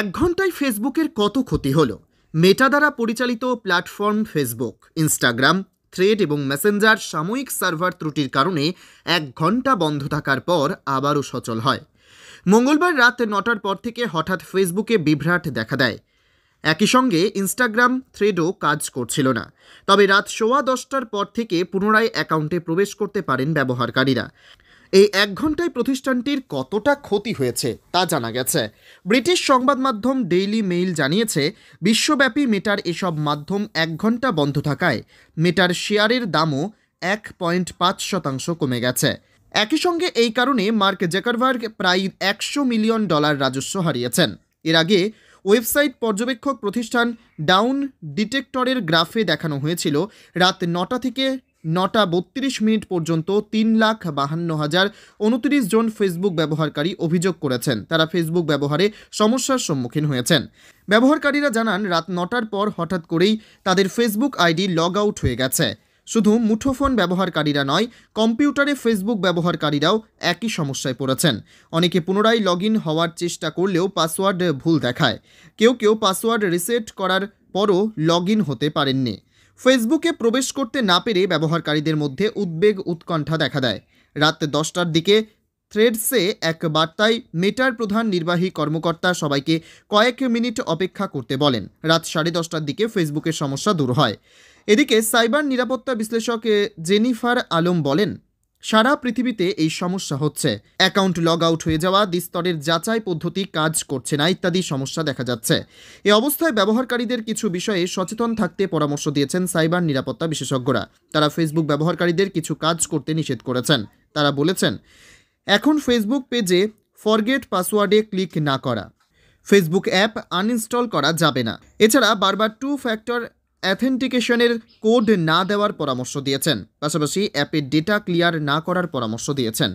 এক ঘন্টায় ফেসবুকের কত ক্ষতি হলো মেটা দ্বারা পরিচালিত প্ল্যাটফর্ম ফেসবুক ইনস্টাগ্রাম থ্রেড এবং মেসেঞ্জার সাময়িক সার্ভার ত্রুটির কারণে এক ঘন্টা বন্ধ থাকার পর আবারও সচল হয় মঙ্গলবার রাত নটার পর থেকে হঠাৎ ফেসবুকে বিভ্রাট দেখা দেয় একই সঙ্গে ইনস্টাগ্রাম থ্রেডও কাজ করছিল না তবে রাত সোয়া দশটার পর থেকে পুনরায় অ্যাকাউন্টে প্রবেশ করতে পারেন ব্যবহারকারীরা এই এক ঘন্টায় প্রতিষ্ঠানটির কতটা ক্ষতি হয়েছে তা জানা গেছে ব্রিটিশ সংবাদ মাধ্যম ডেইলি মেইল জানিয়েছে বিশ্বব্যাপী মেটার এসব মাধ্যম এক ঘন্টা বন্ধ থাকায় মেটার শেয়ারের দামও এক পয়েন্ট পাঁচ শতাংশ কমে গেছে একই সঙ্গে এই কারণে মার্ক জেকারভার্গ প্রায় একশো মিলিয়ন ডলার রাজস্ব হারিয়েছেন এর আগে ওয়েবসাইট পর্যবেক্ষক প্রতিষ্ঠান ডাউন ডিটেক্টরের গ্রাফে দেখানো হয়েছিল রাত নটা থেকে নটা বত্রিশ মিনিট পর্যন্ত তিন লাখ বাহান্ন হাজার উনত্রিশ জন ফেসবুক ব্যবহারকারী অভিযোগ করেছেন তারা ফেসবুক ব্যবহারে সমস্যার সম্মুখীন হয়েছেন ব্যবহারকারীরা জানান রাত নটার পর হঠাৎ করেই তাদের ফেসবুক আইডি লগ আউট হয়ে গেছে শুধু মুঠোফোন ব্যবহারকারীরা নয় কম্পিউটারে ফেসবুক ব্যবহারকারীরাও একই সমস্যায় পড়েছেন অনেকে পুনরায় লগ হওয়ার চেষ্টা করলেও পাসওয়ার্ড ভুল দেখায় কেউ কেউ পাসওয়ার্ড রিসেট করার পরও লগ হতে পারেননি ফেসবুকে প্রবেশ করতে না পেরে ব্যবহারকারীদের মধ্যে উদ্বেগ উৎকণ্ঠা দেখা দেয় রাত দশটার দিকে থ্রেডসে এক বার্তায় মেটার প্রধান নির্বাহী কর্মকর্তা সবাইকে কয়েক মিনিট অপেক্ষা করতে বলেন রাত সাড়ে দশটার দিকে ফেসবুকের সমস্যা দূর হয় এদিকে সাইবার নিরাপত্তা বিশ্লেষক জেনিফার আলম বলেন সারা পৃথিবীতে এই সমস্যা হচ্ছে অ্যাকাউন্ট লগ আউট হয়ে যাওয়া দ্বিস্তরের যাচাই পদ্ধতি কাজ করছে না ইত্যাদি সমস্যা দেখা যাচ্ছে এ অবস্থায় ব্যবহারকারীদের কিছু বিষয়ে সচেতন থাকতে পরামর্শ দিয়েছেন সাইবার নিরাপত্তা বিশেষজ্ঞরা তারা ফেসবুক ব্যবহারকারীদের কিছু কাজ করতে নিষেধ করেছেন তারা বলেছেন এখন ফেসবুক পেজে ফরগেট পাসওয়ার্ডে ক্লিক না করা ফেসবুক অ্যাপ আনইনস্টল করা যাবে না এছাড়া বারবার টু ফ্যাক্টর অ্যাথেন্টিকেশনের কোড না দেওয়ার পরামর্শ দিয়েছেন পাশাপাশি অ্যাপে ডেটা ক্লিয়ার না করার পরামর্শ দিয়েছেন